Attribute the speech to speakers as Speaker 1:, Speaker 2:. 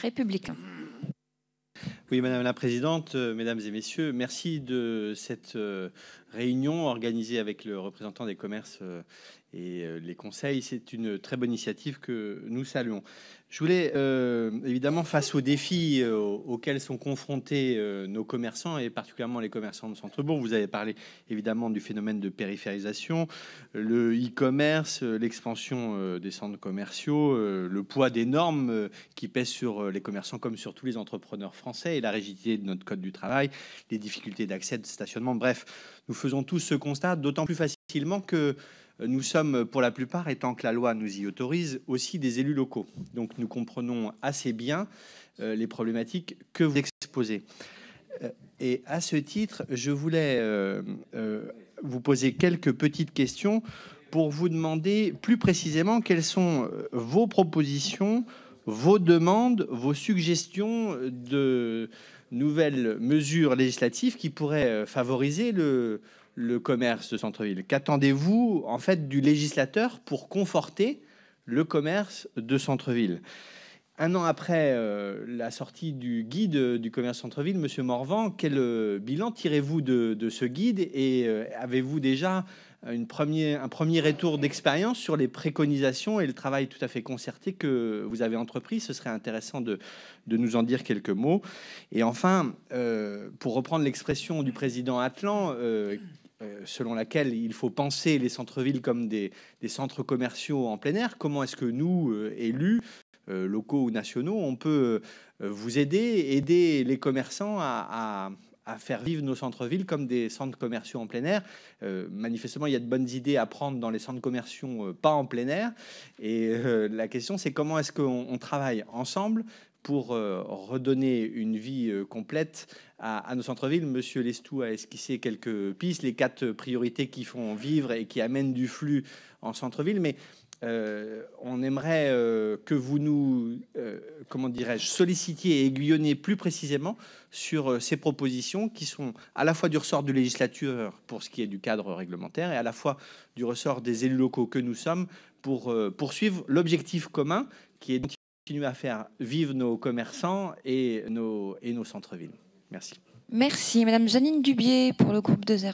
Speaker 1: républicain. Oui, Madame la Présidente, euh, Mesdames et Messieurs, merci de cette euh, réunion organisée avec le représentant des commerces euh, et euh, les conseils. C'est une très bonne initiative que nous saluons. Je voulais euh, évidemment, face aux défis euh, auxquels sont confrontés nos commerçants et particulièrement les commerçants de centre-bourg, vous avez parlé évidemment du phénomène de périphérisation, le e-commerce, l'expansion des centres commerciaux, le poids des normes qui pèsent sur les commerçants comme sur tous les entrepreneurs français et la rigidité de notre code du travail, les difficultés d'accès, de stationnement. Bref, nous faisons tous ce constat d'autant plus facilement que nous sommes pour la plupart, étant que la loi nous y autorise, aussi des élus locaux. Donc nous comprenons assez bien euh, les problématiques que vous exposez. Euh, et à ce titre, je voulais euh, vous poser quelques petites questions pour vous demander plus précisément quelles sont vos propositions, vos demandes, vos suggestions de nouvelles mesures législatives qui pourraient favoriser le, le commerce de centre-ville Qu'attendez-vous en fait du législateur pour conforter le commerce de centre-ville Un an après euh, la sortie du guide du commerce centre-ville, Monsieur Morvan, quel euh, bilan tirez-vous de, ce guide et euh, avez-vous déjà une un premier retour d'expérience sur les préconisations et le travail tout à fait concerté que vous avez entrepris. Ce serait intéressant de, nous en dire quelques mots. Et enfin, pour reprendre l'expression du président Atlan, selon laquelle il faut penser les centres-villes comme des, centres commerciaux en plein air. Comment est-ce que nous, euh, élus, euh, locaux ou nationaux, on peut euh, vous aider, aider les commerçants à, faire vivre nos centres-villes comme des centres commerciaux en plein air. manifestement, il y a de bonnes idées à prendre dans les centres commerciaux pas en plein air. Et la question, c'est comment est-ce qu'on travaille ensemble pour euh, redonner une vie euh, complète à, nos centres-villes. Monsieur Lestou a esquissé quelques pistes, les quatre priorités qui font vivre et qui amènent du flux en centre-ville, mais euh, on aimerait que vous nous, comment dirais-je, sollicitiez et aiguillonniez plus précisément sur ces propositions qui sont à la fois du ressort du législature pour ce qui est du cadre réglementaire et à la fois du ressort des élus locaux que nous sommes pour poursuivre l'objectif commun qui est continuer à faire vivre nos commerçants et nos, et nos centres-villes. Merci. Merci. Madame Janine Dubier pour le groupe 2 r